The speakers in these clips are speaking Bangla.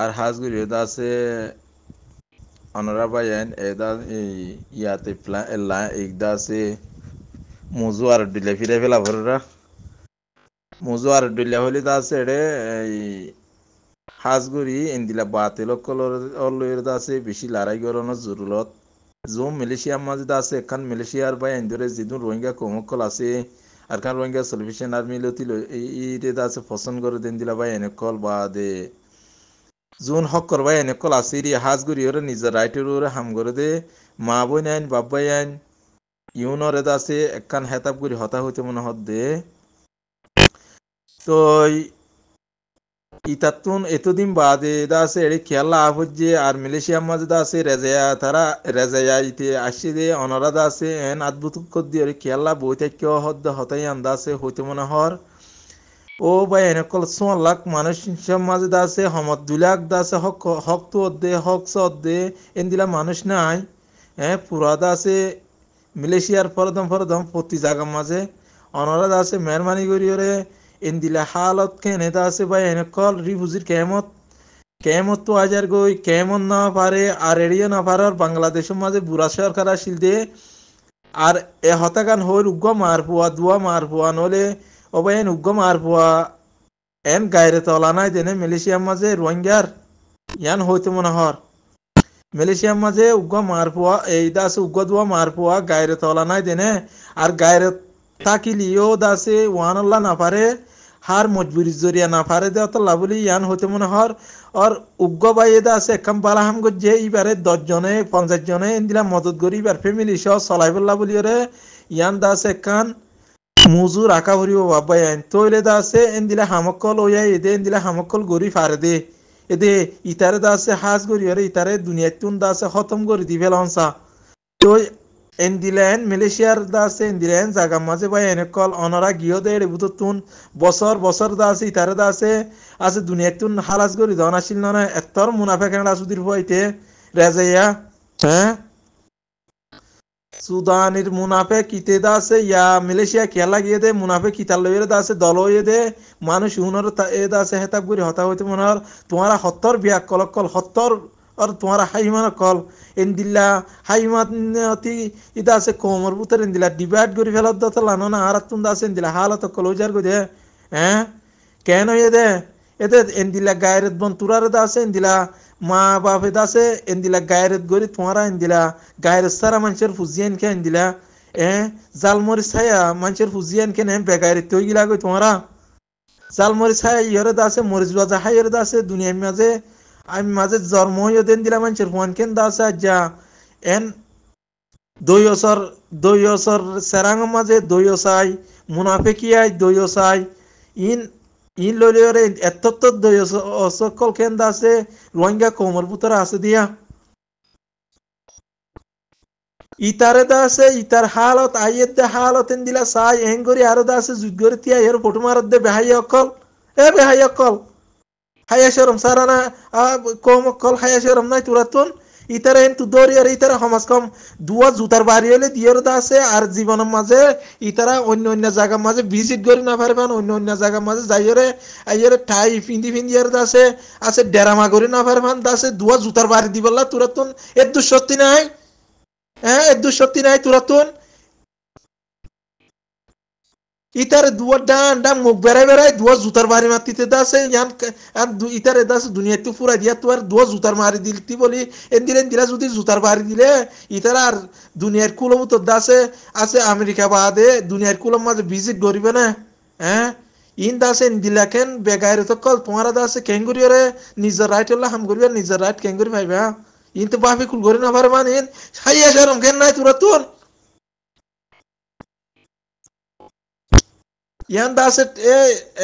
আর হাঁসগুলি আছে অনরা বায়ান এদা ইয়াতে লা ইগদা আছে মুজু আর ডুলিয়া ফিরে ফেলা ভররা মুজু আর ডুলিয়া হলি দা আছে এডে এই হাঁসগুড়ি ইন্দিলা বাতিল কলর দা আছে বেশি লড়াই গরনের জরুরত জুম মালয়েশিয়ার মাঝে দা আছে এখান মালয়েশিয়ার বা ইন্দোরে যেদিন রোহিঙ্গা কমকল আছে আর কান রোহিঙ্গা সলভিশন আর্মি লতি ই দা আছে পছন্দ করে দিন দিলা বা এনেকল বা দে জুন হক করবাই এনে কল রে হাজ গুরি ওরে নিজের রাইটের ওরে হাম করে দে মা বই নাইন বাব্বাই আইন ইউন ওরে দাসে একখান হেতাব গুরি হতা হইতে মনে হত দে তো ইতাতুন এতদিন বাদে দাসে এড়ে খেয়াল হচ্ছে আর মালয়েশিয়ার মাঝে দাসে রেজায়া তারা রেজায়া ইতে আসছে দে অনারা দাসে এন আদ্ভুত কদ্দি ওরে খেয়াল বই থাকি হদ্দ হতাই আন্দাসে হইতে মনে হয় ও বাইনকল লাখ মানুষ মাঝে দাসে হমত লাখ দাসে হক হক তো দে হক সদ দে দিলা মানুষ নাই হ্যাঁ পুরা দাসে মালয়েশিয়ার ফরদম ফরদম প্রতি জাগা মাঝে অনরা দাসে মেহরমানি করি ওরে দিলা হালত কেনে দাসে বাই এনেকল রিফুজির কেমত কেমত তো আজার গই কেমন না পারে আর এড়িয়ে না পারার বাংলাদেশের মাঝে বুড়া সরকার আসিল দে আর এ হতাকান হইল উগ্র মার পোয়া দুয়া মার পোয়া নলে অবায়ন উগ্গম আর পোয়া এন গায়রে তলানায় দেনে মালয়েশিয়ার মাঝে রোহিঙ্গার ইয়ান হইতে মনে হর মালয়েশিয়ার মাঝে উগ্গা মার পোয়া এই দাস উগ্গা দোয়া মার পোয়া গায়রে তলানায় দেনে আর গায়রে থাকিলিও দাসে ওয়ান আল্লাহ না পারে হার মজবুরি জরিয়া না পারে দেওয়া বলি ইয়ান হইতে মনে হর আর উগ্র বাইয়ে আছে একখান বালাহাম গজ্জে ইবারে দশ জনে পঞ্চাশ জনে দিলাম মদত করি ইবার ফ্যামিলি সহ চলাই বললা বলি ইয়ান দাস একখান আকা ಮೂಜು ರಾಕ ಹೊರಿವ ಬಾಬಾಯ ತೋಯ್ಲೆ ದಾಸೆ ಎಂದಿಲ ಹಮಕ್ಕಲ್ ಒಯ್ಯ ಎದೆ ಎಂದಿಲ ಹಮಕ್ಕಲ್ ಗೋರಿ ಫಾರದೆ ಎದೆ ಇತರೆ ದಾಸೆ ಹಾಸ್ ಗೋರಿ ಅರೆ ಇತರೆ ದುನಿಯಾತ್ತುನ್ ದಾಸೆ ಹತಮ್ ಗೋರಿ ದಿವೆಲ এন তোই এন্দিলেন মালয়েশিয়ার দাসে এন্দিলেন জাগা মাঝে বাই এনেকল অনরা গিয় দে বুত তুন বছর বছর দাসে ইতারে দাসে আছে দুনিয়া তুন হালাস গরি দন আসিল না এতর মুনাফা কেন আসুদির হইতে রেজাইয়া হ্যাঁ সুদানের মুনাফে কিতে দাসে ইয়া মালয়েশিয়া খেলা গিয়ে দে মুনাফে কিতাল লইয়ে দাসে দল হইয়ে দে মানুষ হুনর এ দাসে হেতাব গুরি হতা হইতে মনহর তোমারা হত্তর বিয়া কলক কল হত্তর আর তোমারা হাইমান কল এন্দিল্লা হাইমাতি ইদা আছে কোমর বুতর এন্দিলা ডিবাইড করে ফেলত দত আনো না আর তুন দাস এন্দিলা হালত কল উজার গদে হ্যাঁ কেন হইয়ে দে এতে এন্দিলা গায়রত বন তুরার দাস এন্দিলা মা বাপে আছে এন্দিলা গায়ের গরি তোমারা এন্দিলা গায়ের সারা মানুষের ফুজিয়ান কে এন্দিলা এ জালমরি ছায়া মানুষের ফুজিয়ান কে নেম বেগায়ের তৈ গিলা গই তোমারা জালমরি ছায়া ইয়রে দাসে মরিজ বাজা হাইয়রে আছে দুনিয়ার মাঝে আমি মাঝে জন্ম হইয়া দেন দিলা মানুষের ফোন কেন দাসে যা এন দুই অসর দুই অসর সেরাঙ্গ মাঝে দুই অসাই মুনাফেকিয়ায় দুই অসাই ইন ইন লরিয়রে এত সকল আছে রোহিঙ্গা কোমর পুতরা আছে দিয়া ইতারে দা আছে ইতার হালত আইয়ের দে হালত এন দিলা সাই এং করি আরো দা আছে যুগ করি তিয়া এর ফটো মারত দে বেহাই অকল এ বেহাই অকল হাইয়া শরম সারানা কম অকল হাইয়া শরম নাই তুরাতুন ইতারে হেন তুদরি আর ইতারে সমাজ কম দুয়া জুতার বাড়ি হলে দিয়ের আছে আর জীবনের মাঝে ইতারা অন্য অন্য জায়গার মাঝে ভিজিট করে না পারবেন অন্য অন্য জায়গার মাঝে যাইরে আইরে ঠাই ফিন্দি ফিন্দি আর আছে আছে ডেরামা করে না পারবেন আছে দুয়া জুতার বাড়ি দিবলা তোরা তুন এর সত্যি নাই হ্যাঁ এর সত্যি নাই তোরা তুন ইতারে দুয়া ডান ডান মুখ বেড়াই বেড়াই দুয়ার জুতার মারি মাতিতে দাসে ইয়ান আর ইতারে দাস দুনিয়াতে পুরা দিয়া তোর দুয়ার জুতার মারি দিলতি বলি এন্দির এন্দিরা যদি জুতার মারি দিলে ইতার আর দুনিয়ার কুলম তো দাসে আছে আমেরিকা বাদে দুনিয়ার কুলম মাঝে ভিজিট করিবে না হ্যাঁ ইন দাসে দিলা কেন বেগাই তো কল তোমারা দাসে কেঙ্গুরি রে নিজের রাইট হলে হাম করিবে নিজের রাইট কেঙ্গুরি ভাইবা ইন তো বাফি কুল করি না পারে মানে হাইয়া সারম কেন নাই তোরা তোর ইয়ান দাসে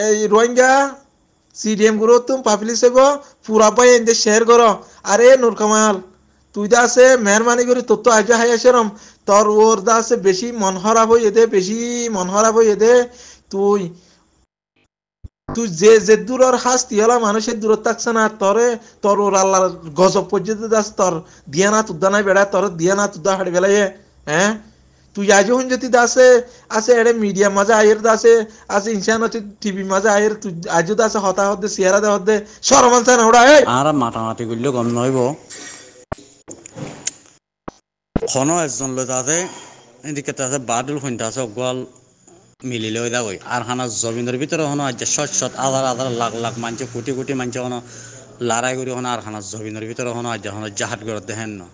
এই রোহিঙ্গা সিডিএম গুরু তুমি পাবলিশ হইব পুরা পাই এনে শেয়ার কর আরে নূর কামাল তুই দা আছে মেহরবানি করে তোর তো আগে হাই আসেরম তোর ওর দা আছে বেশি মন খারাপ হয়ে দে বেশি মন খারাপ হয়ে দে তুই তুই যে যে দূরের হাস্তি হলা মানুষের দূরত থাকছে না তরে তোর ওর আল্লাহর গজব পর্যন্ত দাস তোর দিয়া না তুদ্দা নাই বেড়া তোর দিয়া না তুদা হাড়ি বেলাইয়ে হ্যাঁ तुझ्याचे खंयचे तिथं आसा आसा एडे मिडिया म्हाज्या हायर आसा आसा इन्सान टिवी म्हाज्या हायर आजू आसा হতা হতে সিয়ারা দে হতে সরমানসান ওড়া এই আর মাতামাতি করলে কম নহইব খন একজন লৈ আছে এদিকে আছে বাদুল খুঁজতে আছে গোয়াল মিলি লৈ দা গই আর হানা জমিনের ভিতরে হন আজ শত শত আধার আধার লাখ লাখ মানছে কোটি কোটি মানছে হন লড়াই করে হন আর হানা জমিনের ভিতরে হন আজ হন জাহাজ গড় দেখেন না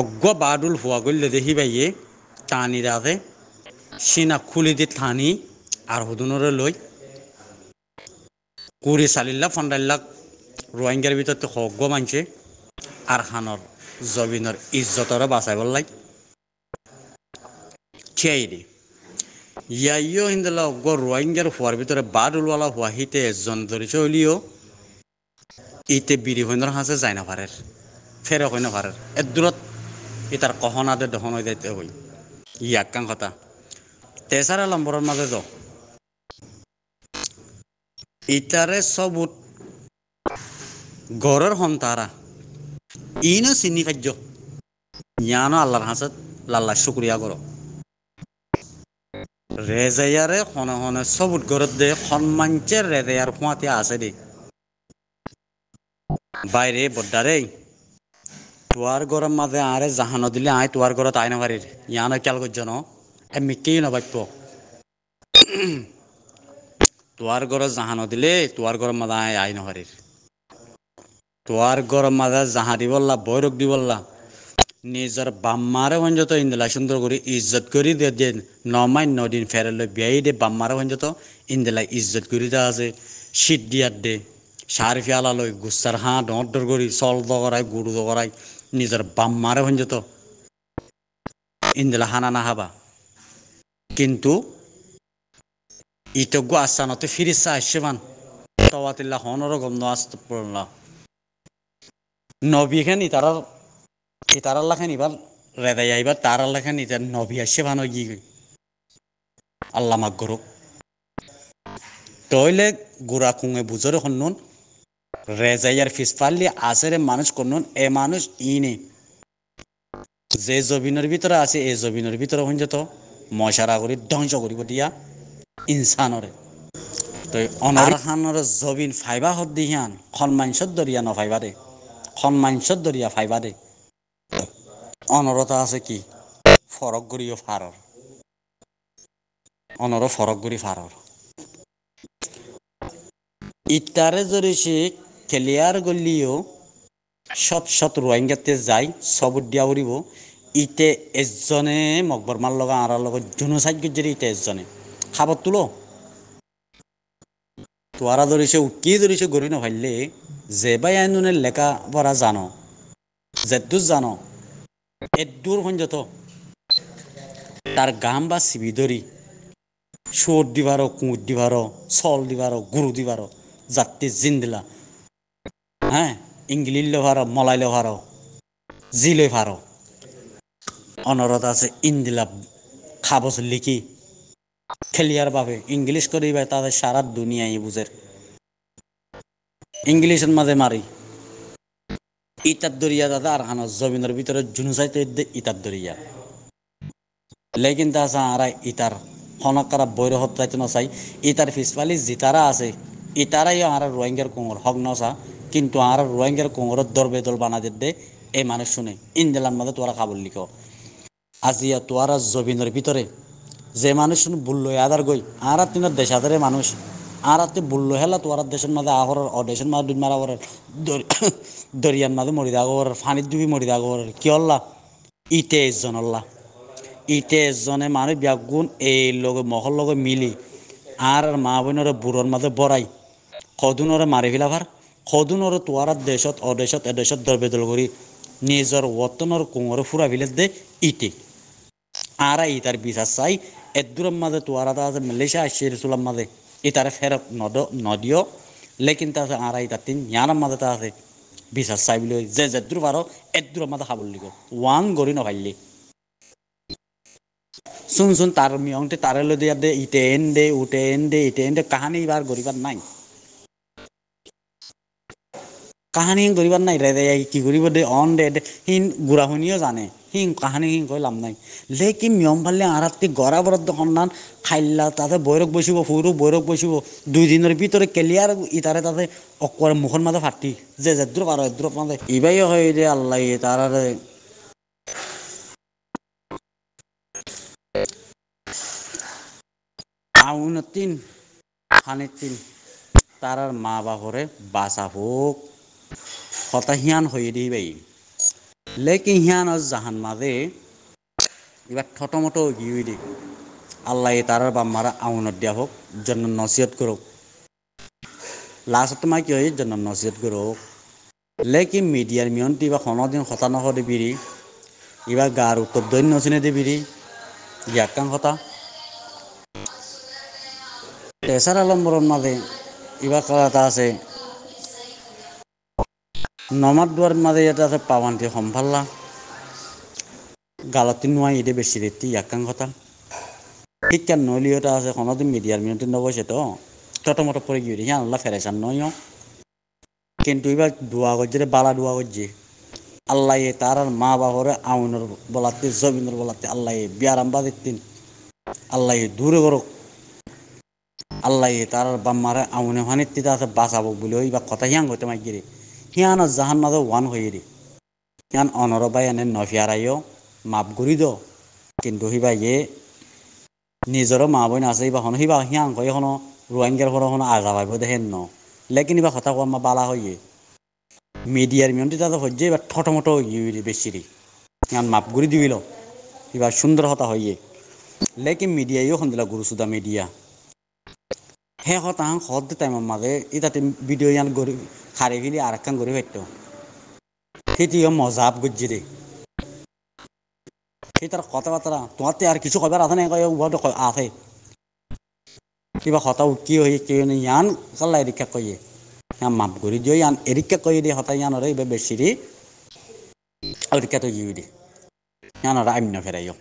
অজ্ঞ বাদুল হুয়া গল্লে দেখি বাইয়ে টানি রাখে সিনা খুলি দি থানি আর হুদুনরে লই কুড়ি চালিল্লা ফন্ডাল্লা রোহিঙ্গার ভিতরতে সজ্ঞ মানছে আর খানর জবিনৰ ইজ্জতৰে বাচাই পেলাই থিয়াই দি ইয়াইও হিন্দলা অজ্ঞ ৰোহিংগাৰ হোৱাৰ ভিতৰত বাদ ওলোৱালা হোৱা সিতে এজন ধৰিছে চলিও ইতে বিৰি হৈনৰ সাঁচে যাই নাপাৰে ফেৰক হৈ নাপাৰে এক দূৰত ইতার কহনাদে দহন হয়ে যাইতে হই ই আকাঙ্ক্ষতা তেসারা নম্বরের মাঝে য ইটারে সবুত গড়ের সন্তারা ইনো চিনি কাৰ্য ইয়ানো আল্লাহর হাঁচত লাল্লা শুক্রিয়া কর রেজায়ারে হনে হনে সবুত গড়ত দে সন্মানচে রেজায়ার খোঁয়াতে আছে দে বাইরে বদ্দারেই তোয়ার গরম মাঝে আরে জাহান দিলে আয় তোয়ার গরত আয় নাবারির ইয়ান খেয়াল করছ ন মিকেই নবাক্য তোয়ার গর জাহান দিলে তোয়ার গরম মাঝে আয় আয় নহারির তোয়ার গরম মাঝে জাহা বললা বৈরক বললা নিজের বাম্মারে ভঞ্জত ইন্দলা সুন্দর করে ইজ্জত করি দিয়ে দিয়ে নমাই নদিন ফেরালে বিয়াই দে বাম্মারে ভঞ্জত ইন্দলা ইজ্জত করি দা আছে শীত দিয়ার দে সার ফিয়ালালৈ গুসার হাঁ ডর ডর কৰি চল দগৰাই গুৰু দগৰাই নিজের বাম মারে যেত ইন্দলা হানা না হাবা কিন্তু ইতজ্ঞ আস্থানতে ফিরিসা আসছেবান তওয়াতিল্লা হনর গমন আস্ত পড়লা নবী এখানে তারা তারার লাখান এবার রেদাই আইবার তারার লাখান ইতার নবী আসছে ভানো গি আল্লা মাগ গরুক তইলে গুড়া কুঙে বুঝরে হন্নুন রেজাইয়ার ফিসফাল্লি আসেরে মানুষ কোন এ মানুষ ইনে যে জবিনের ভিতরে আছে এই জবিনের ভিতরে হইন যেত মশারা করি ধ্বংস করিব দিয়া ইনসানরে তো অনারহানর জবিন ফাইবা হত দিহান খনমাংসর দরিয়া ন ফাইবারে খনমাংসর দরিয়া দে অনরতা আছে কি ফরক গড়িও ফারর অনর ফরক গড়ি ফারর ইত্তারে যদি শিখ ক্লিয়ার গলিও সব শত রোহিঙ্গাতে যাই সবর দিয়া উড়িব ইতে এজনে মকবরমার লগা আঁরার লগত জুনুসাইড গজরি ইতে এজনে খাবার তুলো তোয়ারা ধরিছে উকি ধরিছে গরি নভাইলে যে বাই আইনুনে লেখা পড়া জানো যেদূর জানো এদূর সঞ্জত তার গাম বা চিবি ধরি চোর দিবারো কুঁত দিবারো চল দিবারো গুরু দিবারো যাতে জিন্দিলা হ্যাঁ ইংলিশ লো ভারো মলাই লো ভারো জি লো ভারো অনুরোধ আছে ইন্দিলা খাবস লিখি খেলিয়ার বাবে ইংলিশ করি ভাই তাদের সারা দুনিয়া বুঝের ইংলিশের মাঝে মারি ইতার দরিয়া দাদা আর হানো জমিনের ভিতরে জুনুসাইতে ইতার দরিয়া লেকিন তা আছে আর ইতার হনকারা বৈর হত্যাইতে নচাই ইতার ফিসপালি জিতারা আছে ইতারাই আর রোহিঙ্গার কোমর হক নচা কিন্তু আর রোহিঙ্গার কোঙরত দরবে দল বানাদের দে এই মানুষ শুনে ইন্দেলার মধ্যে তোরা খাবল লিখ আজিয়া তোয়ারা জবিনের ভিতরে যে মানুষ শুনে বুল্লো আদার গই আর তিনের দেশাদারে মানুষ আর তে বুল্লো হেলা তোয়ার দেশের মাঝে আহরের অদেশের মাঝে দুই মারা ওরের দরিয়ার মাঝে মরি দাগ ওরের ফানির ডুবি মরি দাগ ওরের কি অল্লা ইতে এজন অল্লা ইতে এজনে মানুষ ব্যাগুণ এই লগে মহল লগে মিলি আর মা বোনের বুড়োর মাঝে বড়াই কদুনরে মারি ফিলাভার সদুনৰ তোৱাৰাত দেশত অদেশত এদেশত দৰবেদল কৰি নিজৰ ৱতনৰ কোঙৰ ফুৰা ভিলেত দে ইটি আর ই তাৰ বিচাৰ চাই এদূৰৰ মাজে তোৱাৰা আছে মেলেছিয়া আশ্চৰ্য মাজে ই তাৰে ফেৰক নদ নদীয় লেকিন তাৰ আছে ই তাৰ তিন ইয়াৰ মাজে তাৰ আছে বিশ্বাস চাই বুলি যে জেদূৰ পাৰ এদূৰৰ মাজে খাবলৈ গ'ল ওয়ান গড়ি নভাইলি শুন শুন তাৰ মিয়ংটি তাৰে লৈ দিয়া দে এন দে এন দে এন দে কাহানি এইবাৰ গরিবার নাই কাহানি হিং ধৰিবাৰ নাই ৰে কি কৰিব দে অন দে হিং গুড়া শুনিও জানে হিং কাহানি হিং কৈ লাভ নাই লেকিন নিয়ম ফালে আরাতি গড়া বৰদ্দ সন্ধান খাইলা তাতে বৈৰক ফুরু বৈরক বৈৰক দুই দিনের ভিতরে কেলিয়াৰ ইটাৰে তাতে অকর মুখৰ মাজে ফাটি যে জেদ্ৰ পাৰ এদ্ৰ পাতে ইবাই হয় দে আল্লাহ তাৰ আউনতিন তিন তারার মা বাহরে বাসা হোক কথা হিয়ান হয়ে দিবাই লেকিন হিয়ান জাহান মাঝে এবার ঠটমটো গিয়ে দি আল্লাহ তার বাম্মারা আউনত দিয়া হোক জন্য নসিহত করুক লাস্ট তোমার কি হয় জন্য নসিহত করুক লেকিন মিডিয়ার মিয়ন্তি বা কোনোদিন কথা নহদে বিড়ি এবার গার উত্তর দৈন্য চিনে দে বিড়ি ইয়াকাং কথা তেসার আলম্বরণ মাঝে ইবা কথা আছে নমার দুয়ার মাঝে এটা আছে পাওয়ান্তি সম্ভাল্লা গালতি নোয়াই এটা বেশি রেটি ইয়াকাং কথা ঠিক কেন নইলি এটা আছে কোনোদিন মিডিয়ার মিনিট নবসে তো টটমটো পড়ে গিয়ে হ্যাঁ আল্লাহ ফেরেছান নয় কিন্তু এবার দোয়া করছে রে বালা দোয়া করছে আল্লাহ তার আর মা বাবরে আউনের বলাতে জমিনের বলাতে আল্লাহ বিয়ারাম বাদের তিন আল্লাহ দূরে করুক আল্লাহ তার বাম্মারে আউনে হানির তিতা আছে বাঁচাবো বলে ওই কথা হিয়াং হইতে মাই গিয়ে হিয়ান জাহান্নাদ ওয়ান হইরি হিয়ান অনরবাই এনে নফিয়ারাইও মাপ ঘুরি দ কিন্তু সিবা ইয়ে নিজরও মা বোন আছে ইবা হন হিবা হিয়াং হয়ে হন রোহিঙ্গার হন হন আগা পাইব দেখেন ন লেকিন ইবা কথা কোয়া মা বালা হইয়ে মিডিয়ার মিয়ন্তি তাতে হজ্জে এবার ঠটমটো ইউরি বেশিরি হিয়ান মাপ ঘুরি দিবিল ইবা সুন্দর হতা হইয়ে লেকিন মিডিয়া ইও হন্দিলা গুরুসুদা মিডিয়া হে হতাং হদ টাইমের ই তাতে ভিডিঅ ইয়ান গরি হারে ফেলি আর একখান করে ফেটত সেটিও মজাব গুজি দে সেই তার কথাবার্তা তোমাতে আর কিছু কবার আছে না উহাটো আছে কিবা হতা উকি হয়ে কেউ নেই ইয়ান কাল্লা এরিক্ষা কইয়ে ইয়ান মাপ করি দিও ইয়ান এরিক্ষা কইয়ে দিয়ে হতা ইয়ান ওরা এবার বেশি দিয়ে এরিক্ষা তো জিউ দিয়ে ইয়ান ওরা আইন ফেরাইও